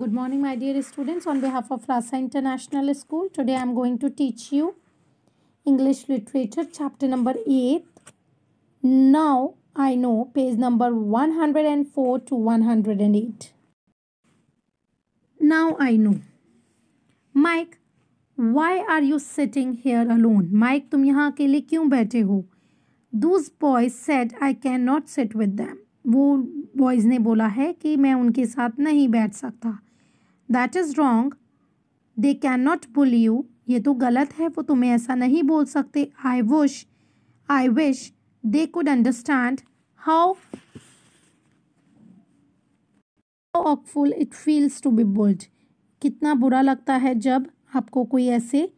Good morning my dear students on behalf of Rasa International School today I am going to teach you English literature chapter number 8 now I know page number 104 to 108 now I know Mike why are you sitting here alone Mike तुम यहाँ अकेले क्यों बैठे हो those boys said I cannot sit with them वो boys ने बोला है कि मैं उनके साथ नहीं बैठ सकता that is wrong they can not bully you ये तो गलत है वो तुम्हें ऐसा नहीं बोल सकते I wish I wish they could understand how awful it feels to be bullied कितना बुरा लगता है जब आपको कोई ऐसे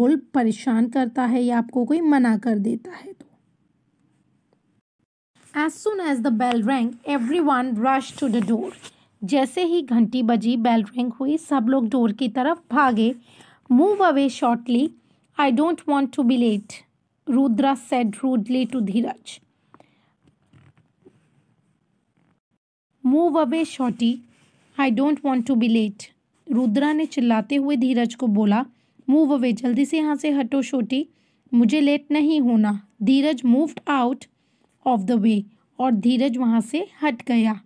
बुल परेशान करता है या आपको कोई मना कर देता है तो as soon as the bell rang everyone rush to the door जैसे ही घंटी बजी बेल रिंग हुई सब लोग डोर की तरफ भागे move away shortly I don't want to be late Rudra said rudely to Dheeraj move away shorty I don't want to be late Rudra ने चिल्लाते हुए धीरज को बोला मूव अवे जल्दी से यहाँ से हटो शोटी मुझे लेट नहीं होना Dheeraj moved out of the way और धीरज वहाँ से हट गया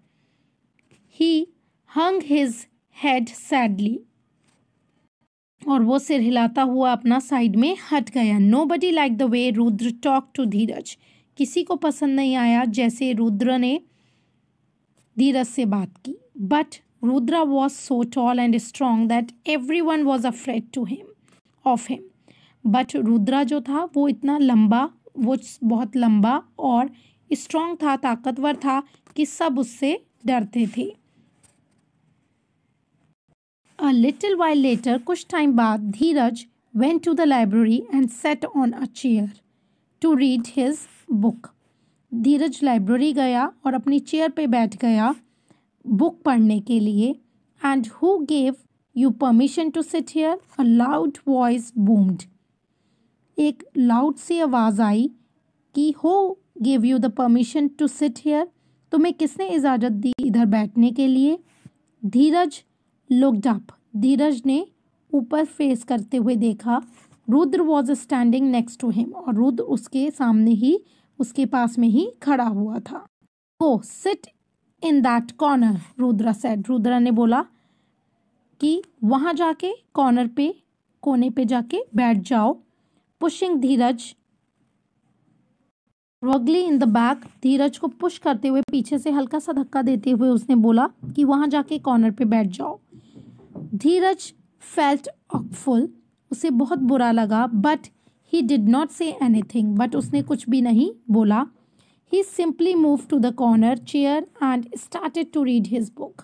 he hung his head sadly और वो सिर हिलाता हुआ अपना साइड में हट गया nobody like the way Rudra talk to Dheeraj किसी को पसंद नहीं आया जैसे रुद्र ने धीरज से बात की but Rudra was so tall and strong that everyone was afraid to him of him but Rudra जो था वो इतना लंबा वो बहुत लंबा और स्ट्रॉन्ग था ताकतवर था कि सब उससे डरते थे अ लिटिल वाइल लेटर कुछ टाइम बाद Dheeraj went to the library and sat on a chair to read his book Dheeraj library गया और अपनी चेयर पे बैठ गया बुक पढ़ने के लिए and who gave you permission to sit here a loud voice boomed एक लाउड सी आवाज़ आई कि who gave you the permission to sit here तुम्हें किसने इजाज़त दी इधर बैठने के लिए धीरज लुकड अप धीरज ने ऊपर फेस करते हुए देखा Rudra was standing next to him और रुद्र उसके सामने ही उसके पास में ही खड़ा हुआ था oh sit in that corner Rudra said Rudra ने बोला कि वहाँ जाके कॉर्नर पे कोने पे जाके बैठ जाओ पुशिंग धीरज रगली इन द बैक धीरज को पुश करते हुए पीछे से हल्का सा धक्का देते हुए उसने बोला कि वहाँ जाके कॉर्नर पे बैठ जाओ धीरज फेल्ट ऑकफुल उसे बहुत बुरा लगा but he did not say anything but उसने कुछ भी नहीं बोला he simply move to the corner chair and started to read his book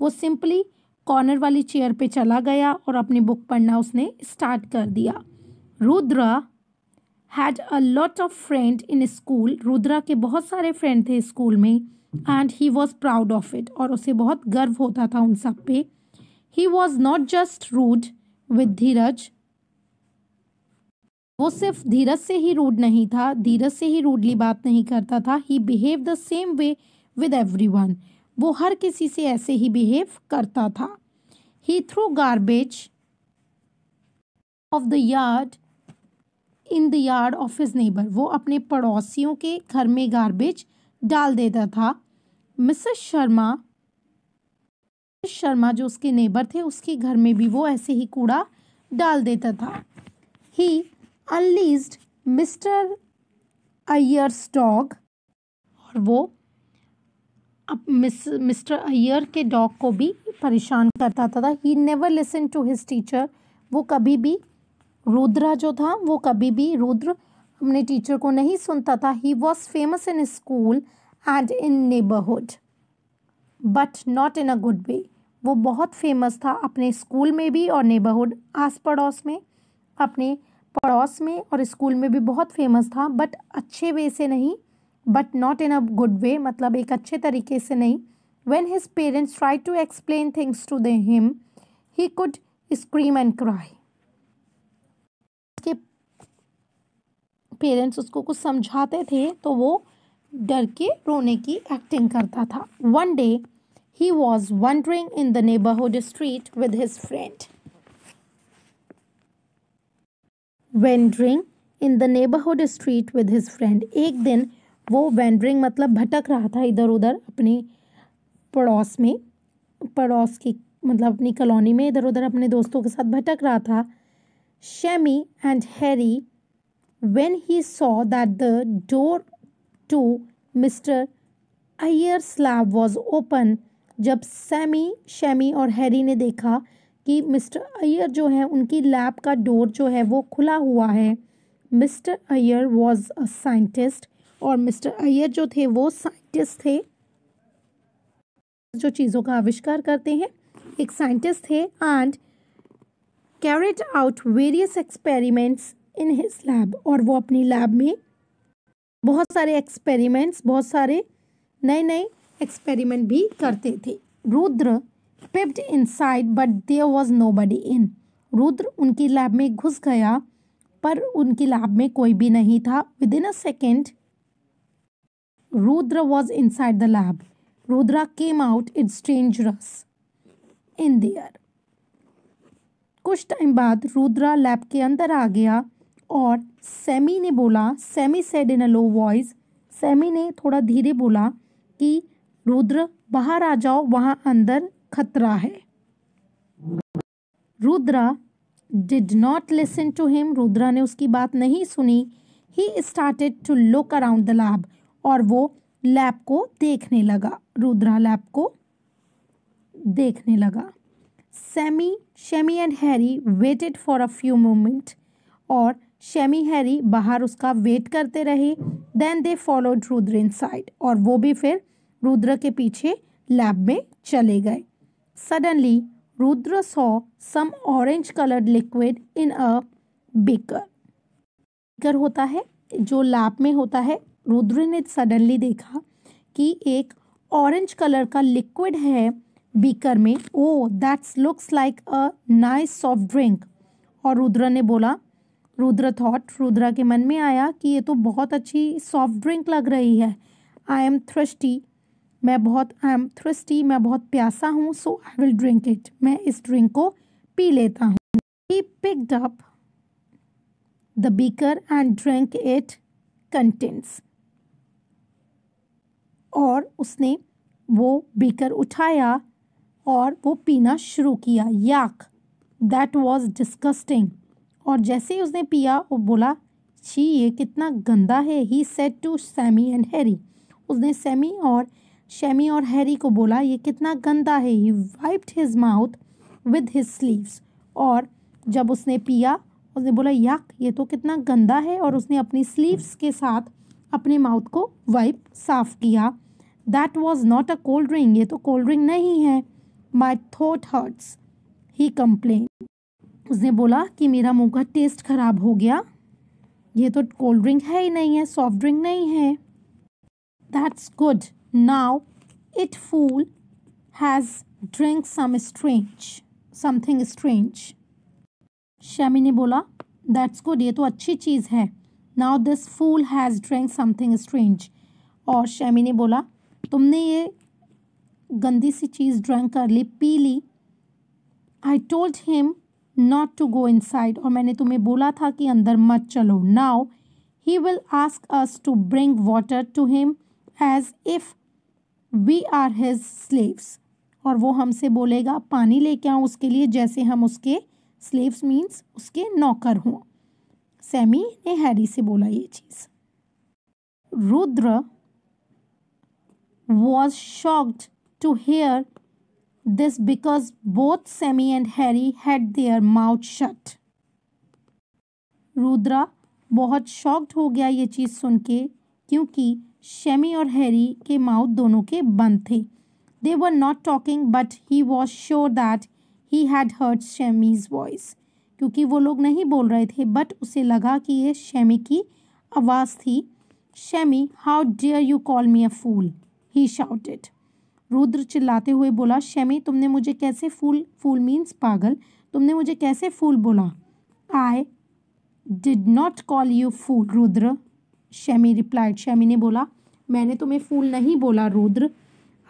वो सिंपली कॉर्नर वाली चेयर पे चला गया और अपनी बुक पढ़ना उसने स्टार्ट कर दिया Rudra had a lot of friend in school Rudra के बहुत सारे फ्रेंड थे स्कूल में and he was proud of it और उसे बहुत गर्व होता था उन सब पे he was not just rude with Dheeraj वो सिर्फ धीरज से ही रूड नहीं था धीरज से ही रूडली बात नहीं करता था he behave the same way with everyone वो हर किसी से ऐसे ही बिहेव करता था he threw garbage of the yard in the yard of his neighbour वो अपने पड़ोसियों के घर में गार्बेज डाल देता था मिसेस शर्मा शर्मा जो उसके नेबर थे उसके घर में भी वो ऐसे ही कूड़ा डाल देता था he unleashed mister Iyer's dog और वो अब मिस मिस्टर अयर के डॉग को भी परेशान करता था he never listen to his teacher वो कभी भी रुद्रा जो था वो कभी भी रुद्र अपने टीचर को नहीं सुनता था he was famous in school and in neighbourhood but not in a good way वो बहुत फेमस था अपने स्कूल में भी और नेबरहुड आस पड़ोस में अपने पड़ोस में और स्कूल में भी बहुत फेमस था बट अच्छे वे से नहीं but not in a good way मतलब एक अच्छे तरीके से नहीं when his parents try to explain things to the him he could scream and cry के पेरेंट्स उसको कुछ समझाते थे तो वो डर के रोने की एक्टिंग करता था one day he was wandering in the neighbourhood street with his friend wandering in the neighbourhood street with his friend एक दिन वो वेंडरिंग मतलब भटक रहा था इधर उधर अपने पड़ोस में पड़ोस की मतलब अपनी कॉलोनी में इधर उधर अपने दोस्तों के साथ भटक रहा था Shammy and Harry when he saw that the door to mister Iyer slab was open जब सैमी शैमी और हैरी ने देखा कि मिस्टर अयर जो है उनकी लैब का डोर जो है वो खुला हुआ है mister Iyer was a scientist और मिस्टर अयर जो थे वो साइंटिस्ट थे जो चीज़ों का आविष्कार करते हैं एक साइंटिस्ट थे and carried out various experiments in his lab और वो अपनी लैब में बहुत सारे एक्सपेरिमेंट्स बहुत सारे नए नए एक्सपेरिमेंट भी करते थे Rudra peeped side but there nobody in Rudra उनकी लैब में घुस गया पर उनकी लैब में कोई भी नहीं था within a second Rudra was inside the lab Rudra came out it's dangerous in there कुछ टाइम बाद रुद्रा लैब के अंदर आ गया और सेमी ने बोला Sammy said in a low voice Sammy ने थोड़ा धीरे बोला कि रुद्र बाहर आ जाओ वहाँ अंदर खतरा है Rudra did not listen to him Rudra ने उसकी बात नहीं सुनी he started to look around the lab और वो लैब को देखने लगा रुद्रा लैब को देखने लगा Sammy Shami and Harry waited for a few moment और शेमी हैरी बाहर उसका वेट करते रहे then they followed Rudra inside और वो भी फिर रुद्र के पीछे लैब में चले गए suddenly Rudra saw some orange coloured liquid in a beaker beaker होता है जो लैब में होता है रुद्र ने सडनली देखा कि एक ऑरेंज कलर का लिक्विड है बीकर में oh that's looks like a nice soft drink और रुद्र ने बोला रुद्र थॉट रुद्रा के मन में आया कि ये तो बहुत अच्छी सॉफ्ट ड्रिंक लग रही है आई एम थ्रस्टी मैं बहुत आई एम थ्रस्टी मैं बहुत प्यासा हूँ so I will drink it मैं इस ड्रिंक को पी लेता हूँ he picked up the beaker and drink it contents और उसने वो बीकर उठाया और वो पीना शुरू किया याक दैट वॉज डिस्कस्टिंग और जैसे ही उसने पिया वो बोला छी ये कितना गंदा है he said to Sammy and Harry उसने सैमी और शैमी और हैरी को बोला ये कितना गंदा है he wiped his mouth with his sleeves और जब उसने पिया उसने बोला यक ये तो कितना गंदा है और उसने अपनी स्लीव्स के साथ अपने माउथ को वाइप साफ किया that was not a cold drink ये तो कोल्ड ड्रिंक नहीं है माई थोट हर्ट्स ही कंप्लेन उसने बोला कि मेरा मुंह का टेस्ट ख़राब हो गया ये तो कोल्ड ड्रिंक है ही नहीं है सॉफ्ट ड्रिंक नहीं है that's good now it fool has drink some strange something strange Shami ने बोला दैट्स गुड ये तो अच्छी चीज़ है now this fool has drink something strange और शमी ने बोला तुमने ये गंदी सी चीज़ ड्रिंक कर ली पी ली I told him not to go side और मैंने तुम्हें बोला था कि अंदर मत चलो now he will ask us to bring water to him as if we are his slaves और वो हमसे बोलेगा पानी लेके आओ उसके लिए जैसे हम उसके स्लेव्स मीन्स उसके नौकर हों सैमी ने हैरी से बोला ये चीज़ Rudra was shocked to hear This because both Sammy and Harry had their mouth shut. Rudra बहुत शॉक्ड हो गया ये चीज़ सुन के क्योंकि शेमी और हैरी के माउथ दोनों के बंद थे they were not talking but he was sure that he had heard Shami's voice क्योंकि वो लोग नहीं बोल रहे थे बट उसे लगा कि ये शेमी की आवाज़ थी Shami how dare you call me a fool he shouted Rudra चिल्लाते हुए बोला शमी तुमने मुझे कैसे फूल फूल मीन्स पागल तुमने मुझे कैसे फूल बोला I did not call you fool Rudra Shami replied Shami ने बोला मैंने तुम्हें फूल नहीं बोला Rudra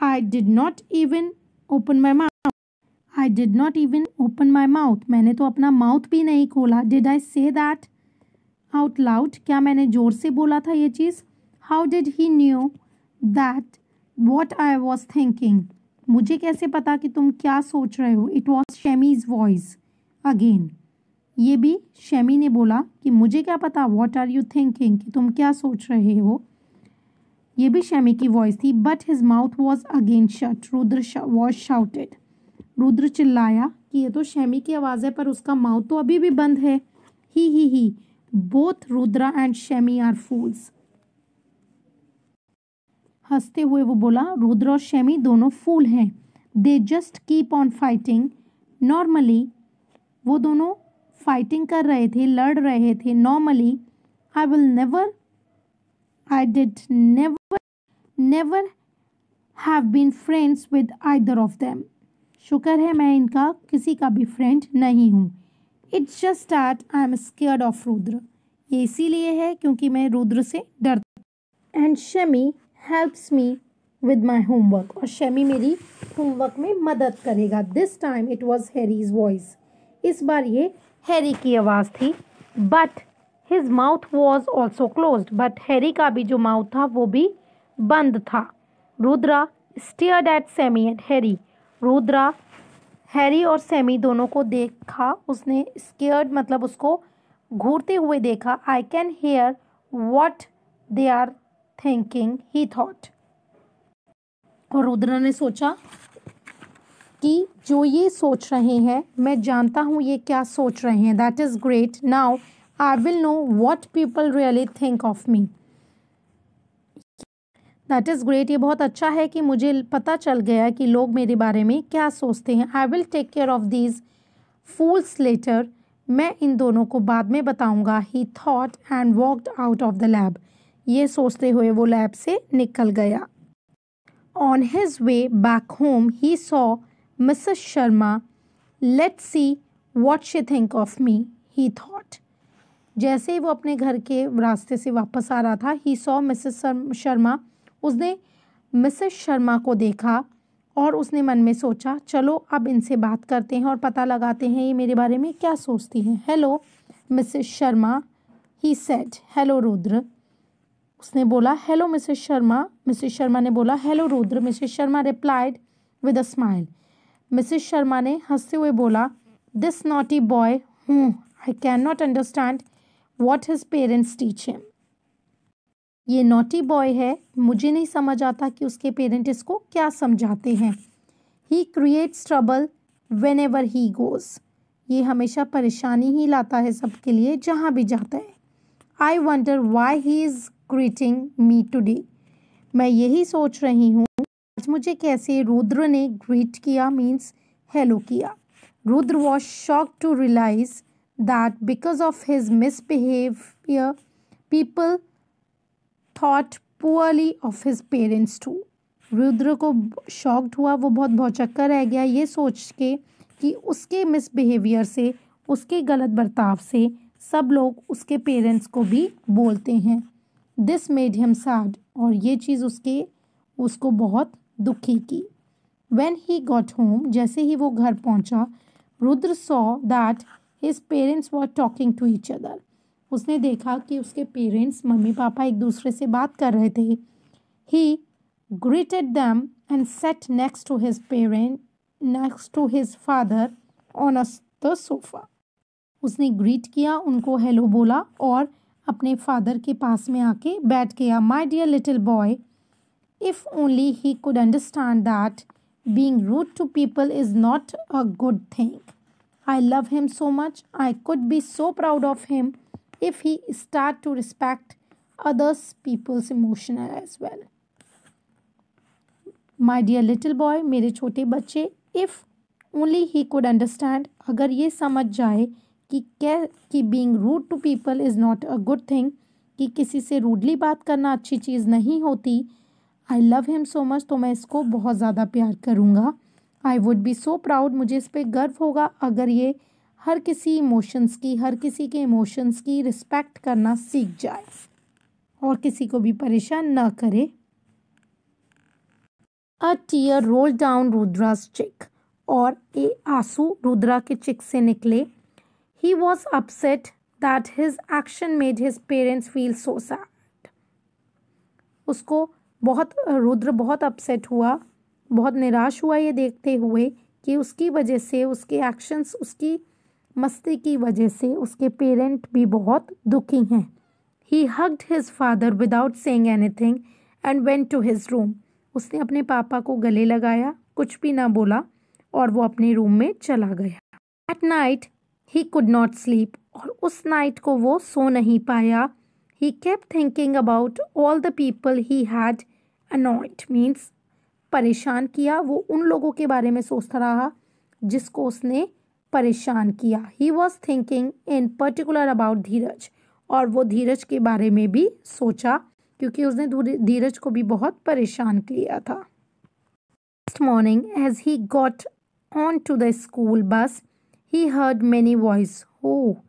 I did not even open my mouth I did not even open my mouth मैंने तो अपना माउथ भी नहीं खोला did I say that out loud क्या मैंने ज़ोर से बोला था ये चीज़ how did he knew that what I was thinking मुझे कैसे पता कि तुम क्या सोच रहे हो it was Shami's voice again ये भी शेमी ने बोला कि मुझे क्या पता वॉट आर यू थिंकिंग कि तुम क्या सोच रहे हो ये भी शेमी की वॉइस थी but his mouth was again shut Rudra was shouted Rudra चिल्लाया कि ये तो शेमी की आवाज़ है पर उसका माउथ तो अभी भी बंद है ही ही ही both Rudra and Shami are fools हंसते हुए वो बोला रुद्र और शमी दोनों फूल हैं they just keep on fighting normally वो दोनों फाइटिंग कर रहे थे लड़ रहे थे normally I will never I did never never have been friends with either of them शुक्र है मैं इनका किसी का भी फ्रेंड नहीं हूँ it's just that I am scared of Rudra ये इसीलिए है क्योंकि मैं रुद्र से डरता and Shami helps me with my homework और शमी मेरी होमवर्क में मदद करेगा this time it was Harry's voice इस बार ये हैरी की आवाज़ थी but his mouth was also close but Harry का भी जो माउथ था वो भी बंद था Rudra stare at Sammy at Harry Rudra Harry और सेमी दोनों को देखा उसने स्केयर्ड मतलब उसको घूरते हुए देखा I can hear what they are thinking he thought और रुद्र ने सोचा कि जो ये सोच रहे हैं मैं जानता हूँ ये क्या सोच रहे हैं that is great now I will know what people really think of me that is great ये बहुत अच्छा है कि मुझे पता चल गया कि लोग मेरे बारे में क्या सोचते हैं I will take care of these fools later मैं इन दोनों को बाद में बताऊंगा he thought and walked out of the lab ये सोचते हुए वो लैब से निकल गया on his way back home he saw Mrs Sharma let see what she think of me he thought जैसे ही वो अपने घर के रास्ते से वापस आ रहा था ही सॉ मिसेस शर्मा उसने मिसेस शर्मा को देखा और उसने मन में सोचा चलो अब इनसे बात करते हैं और पता लगाते हैं ये मेरे बारे में क्या सोचती हैं hello Mrs Sharma he said hello Rudra उसने बोला hello Mrs Sharma Mrs Sharma ने बोला hello Rudra Mrs Sharma replied with a smile Mrs Sharma ने हंसते हुए बोला दिस नॉटी बॉय हूँ I can not understand what his parents teach him ये नोटी बॉय है मुझे नहीं समझ आता कि उसके पेरेंट इसको क्या समझाते हैं he creates trouble whenever he goes ये हमेशा परेशानी ही लाता है सबके लिए जहाँ भी जाता है I wonder why he is greeting me today मैं यही सोच रही हूँ आज मुझे कैसे रुद्र ने ग्रीट किया मीन्स हेलो किया Rudra was shock to realise that because of his misbehaviour people thought poorly of his parents to Rudra को शॉक्ड हुआ वो बहुत भौचक्का रह गया ये सोच के कि उसके मिसबिहेवियर से उसके गलत बर्ताव से सब लोग उसके पेरेंट्स को भी बोलते हैं दिस मेड हिम सैड और ये चीज़ उसके उसको बहुत दुखी की वेन ही गॉट होम जैसे ही वो घर पहुँचा Rudra saw that his parents were talking to each other उसने देखा कि उसके पेरेंट्स मम्मी पापा एक दूसरे से बात कर रहे थे he greeted them and sat next to his parent next to his father on the sofa उसने ग्रीट किया उनको हेलो बोला और अपने फादर के पास में आके बैठ गया my dear little boy if only he could understand that being rude to people is not a good thing I love him so much I could be so proud of him if he start to respect others people's emotional as well my dear little boy मेरे छोटे बच्चे if only he could understand अगर ये समझ जाए कि क्या कि being rude to people is not a good thing कि किसी से रूडली बात करना अच्छी चीज़ नहीं होती I love him so much तो मैं इसको बहुत ज़्यादा प्यार करूँगा I would be so proud मुझे इस पर गर्व होगा अगर ये हर किसी इमोशंस की हर किसी के इमोशंस की रिस्पेक्ट करना सीख जाए और किसी को भी परेशान ना करे a tear roll down Rudra's cheek और ए आंसू रुद्रा के चिक से निकले He was upset that his action made his parents feel so sad. उसको बहुत रुद्र बहुत अपसेट हुआ बहुत निराश हुआ ये देखते हुए कि उसकी वजह से उसके एक्शंस उसकी मस्ती की वजह से उसके पेरेंट भी बहुत दुखी हैं he hugged his father without saying anything and went to his room उसने अपने पापा को गले लगाया कुछ भी ना बोला और वो अपने रूम में चला गया at night he could not sleep और उस नाइट को वो सो नहीं पाया he kept thinking about all the people he had annoyed means परेशान किया वो उन लोगों के बारे में सोचता रहा जिसको उसने परेशान किया he was thinking in particular about Dheeraj और वो धीरज के बारे में भी सोचा क्योंकि उसने धीरज को भी बहुत परेशान किया था next morning as he got on to the school bus He heard many voices. Oh,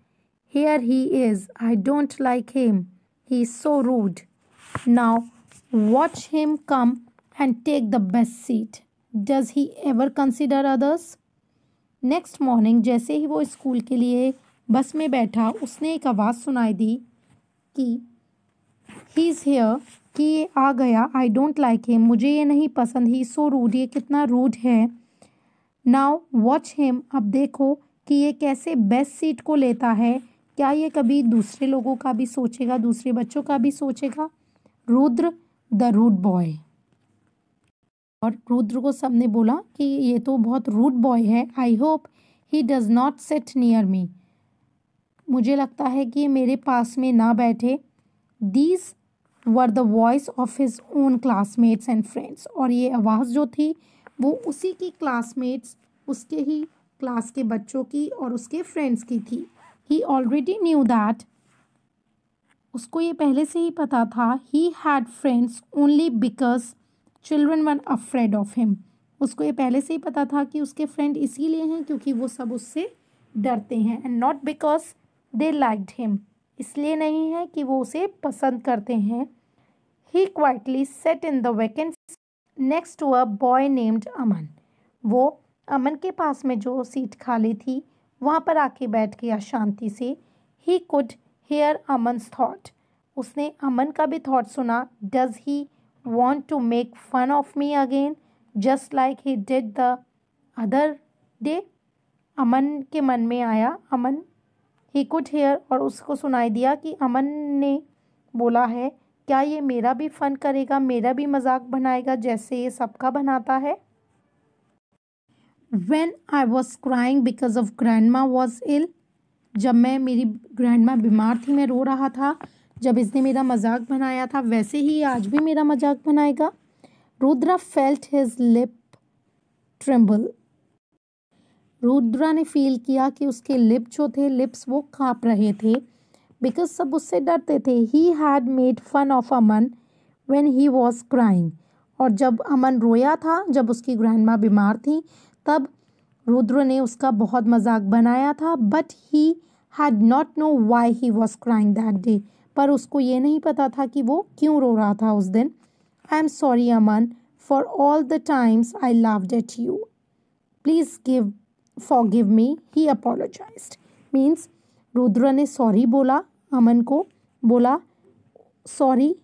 here he is. I don't like him. He is so rude. Now, watch him come and take the best seat. Does he ever consider others? Next morning जैसे ही वो school के लिए बस में बैठा उसने एक आवाज़ सुनाई दी कि ही इज़ हेयर कि ये आ गया आई डोंट लाइक हिम मुझे ये नहीं पसंद ही सो रूड ये कितना रूड है नाउ वॉच हिम अब देखो कि ये कैसे बेस्ट सीट को लेता है क्या ये कभी दूसरे लोगों का भी सोचेगा दूसरे बच्चों का भी सोचेगा रुद्र द रूड बॉय और रुद्र को सबने बोला कि ये तो बहुत रूड बॉय है I hope he does not sit near me मुझे लगता है कि मेरे पास में ना बैठे these were the voice of his own classmates and friends और ये आवाज़ जो थी वो उसी की क्लासमेट्स उसके ही क्लास के बच्चों की और उसके फ्रेंड्स की थी ही ऑलरेडी न्यू दैट उसको ये पहले से ही पता था he had friends only because children were afraid of him उसको ये पहले से ही पता था कि उसके फ्रेंड इसीलिए हैं क्योंकि वो सब उससे डरते हैं and not because they liked him इसलिए नहीं है कि वो उसे पसंद करते हैं he quietly sat in the vacancy next to a boy named Aman वो अमन के पास में जो सीट खाली थी वहाँ पर आके बैठ गया शांति से he could hear Aman's thought उसने अमन का भी थाट सुना does he want to make fun of me again just like he did the other day Aman के मन में आया अमन ही कुड हेयर और उसको सुनाई दिया कि अमन ने बोला है क्या ये मेरा भी फन करेगा मेरा भी मजाक बनाएगा जैसे ये सबका बनाता है when I was crying because of grandma was ill जब मैं मेरी ग्रैंड माँ बीमार थी मैं रो रहा था जब इसने मेरा मजाक बनाया था वैसे ही आज भी मेरा मजाक बनाएगा Rudra felt his lip tremble Rudra ने फील किया कि उसके लिप जो थे लिप्स वो काँप रहे थे बिकॉज सब उससे डरते थे he had made fun of Aman when he was crying और जब अमन रोया था जब उसकी ग्रैंड माँ बीमार थी तब रुद्र ने उसका बहुत मजाक बनाया था but he had not know why he was crying that day पर उसको ये नहीं पता था कि वो क्यों रो रहा था उस दिन I am sorry Aman for all the times I love that you please give for give me he apologise means Rudra ने सॉरी बोला अमन को बोला सॉरी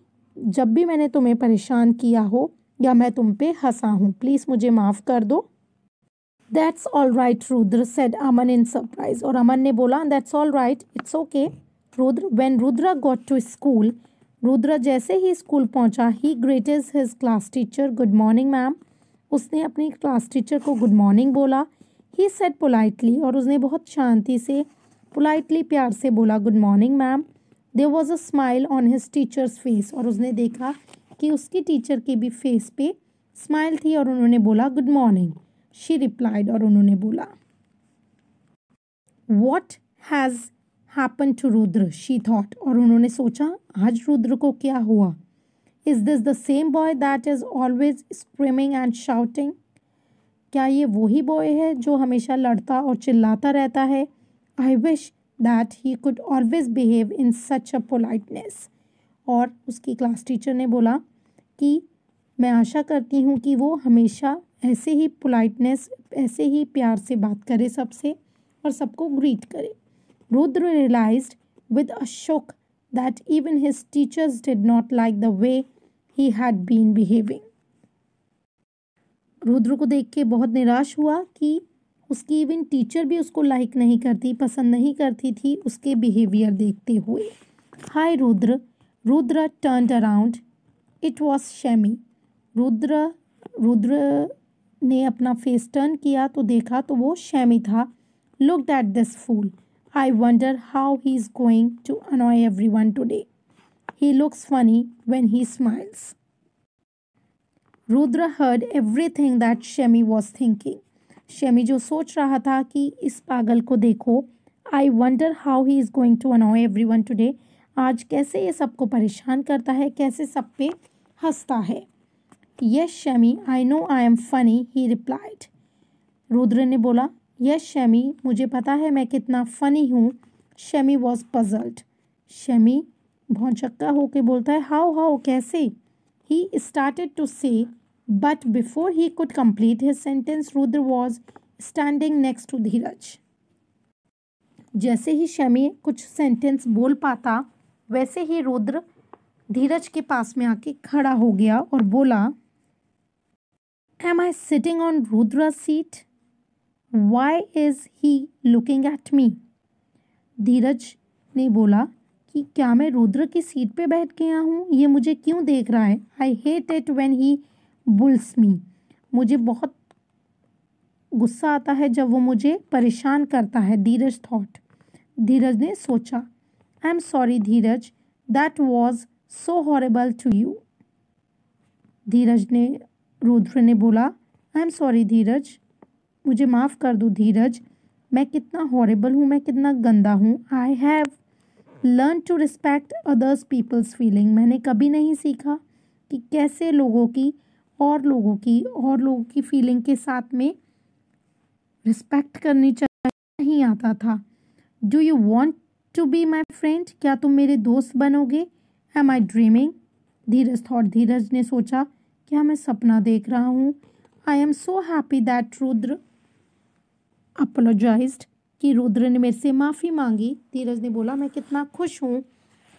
जब भी मैंने तुम्हें परेशान किया हो या मैं तुम पे हंसा हूँ प्लीज़ मुझे माफ़ कर दो that's all right Rudra said Aman in surprise और अमन ने बोला that's all right it's okay Rudra when Rudra got to school Rudra जैसे ही स्कूल पहुंचा ही greeted his class teacher good morning ma'am उसने अपनी क्लास टीचर को गुड मॉर्निंग बोला ही सेट पोलाइटली और उसने बहुत शांति से पोलाइटली प्यार से बोला good morning ma'am there was a smile on his teacher's face और उसने देखा कि उसकी टीचर के भी फेस पे स्माइल थी और उन्होंने बोला गुड मॉर्निंग शी रिप्लाइड और उन्होंने बोला what has happen to Rudra she thought और उन्होंने सोचा आज रुद्र को क्या हुआ is this the same boy that is always screaming and shouting क्या ये वही बॉय है जो हमेशा लड़ता और चिल्लाता रहता है I wish that he could always behave in such a politeness और उसकी क्लास टीचर ने बोला कि मैं आशा करती हूँ कि वो हमेशा ऐसे ही पोलाइटनेस ऐसे ही प्यार से बात करे सबसे और सबको ग्रीट करे Rudra realise with a shock that even his teachers did not like the way he had been behaving Rudra को देख के बहुत निराश हुआ कि उसकी इवन टीचर भी उसको लाइक नहीं करती पसंद नहीं करती थी उसके बिहेवियर देखते हुए hi Rudra Rudra turn around it was Shami Rudra Rudra ने अपना फेस टर्न किया तो देखा तो वो शैमी था look that this fool I wonder how he is going to annoy everyone today he looks funny when he smiles Rudra heard everything that Shami was thinking Shami जो सोच रहा था कि इस पागल को देखो I wonder how he is going to annoy everyone today आज कैसे ये सबको परेशान करता है कैसे सब पे हंसता है yes Shami I know I am funny he replied Rudra ने बोला यस शमी मुझे पता है मैं कितना फ़नी हूँ शमी वॉज पजल्ड शमी भौचक्का होके बोलता है हाउ हाउ कैसे he started to say but before he could complete his sentence Rudra was standing next to Dheeraj जैसे ही शमी कुछ सेंटेंस बोल पाता वैसे ही रुद्र धीरज के पास में आके खड़ा हो गया और बोला Am I sitting on Rudra's seat? Why is he looking at me? धीरज ने बोला कि क्या मैं रुद्र की सीट पे बैठ गया हूँ ये मुझे क्यों देख रहा है I hate it when he bullies me मुझे बहुत गुस्सा आता है जब वो मुझे परेशान करता है धीरज थॉट धीरज ने सोचा I am sorry Dheeraj that was so horrible to you Dheeraj ने रुद्र ने बोला आई एम सॉरी धीरज मुझे माफ़ कर दो धीरज मैं कितना हॉरेबल हूँ मैं कितना गंदा हूँ I have learn to respect others people's feeling मैंने कभी नहीं सीखा कि कैसे लोगों की और लोगों की और लोगों की फीलिंग के साथ में रिस्पेक्ट करनी चाहिए नहीं आता था do you want to be my friend क्या तुम मेरे दोस्त बनोगे am I dreaming Dheeraj thought Dheeraj ने सोचा क्या मैं सपना देख रहा हूँ I am so happy that Rudra apologise कि रुद्र ने मेरे से माफ़ी मांगी धीरज ने बोला मैं कितना खुश हूँ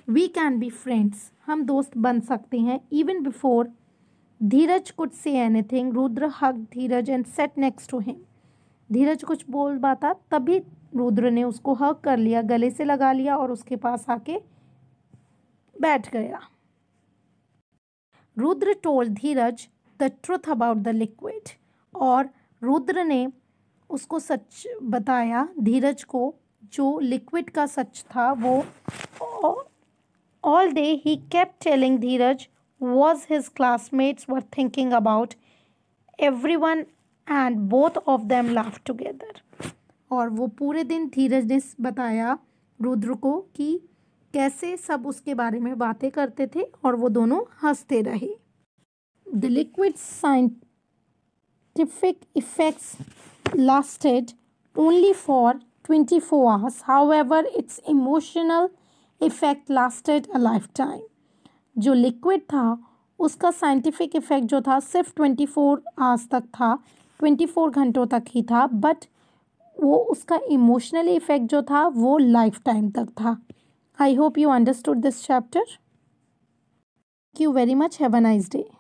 वी कैन बी फ्रेंड्स हम दोस्त बन सकते हैं इवन बिफोर धीरज कुछ से anything Rudra hug Dheeraj and sat next to him Dheeraj कुछ बोल पाता तभी रुद्र ने उसको हक कर लिया गले से लगा लिया और उसके पास आके बैठ गया Rudra told Dheeraj the truth about the liquid और रुद्र ने उसको सच बताया धीरज को जो लिक्विड का सच था वो all day he kept telling Dheeraj was his classmates were thinking about everyone and both of them laugh together और वो पूरे दिन धीरज ने बताया रुद्र को कि कैसे सब उसके बारे में बातें करते थे और वो दोनों हंसते रहे the liquid scientific effects only for twenty four hours however its emotional effect lasted a lifetime जो लिक्विड था उसका साइंटिफिक इफेक्ट जो था सिर्फ ट्वेंटी फोर आवर्स तक था ट्वेंटी फोर घंटों तक ही था बट वो उसका इमोशनली इफेक्ट जो था वो लाइफ टाइम तक था I hope you understood this chapter. Thank you very much. Have a nice day.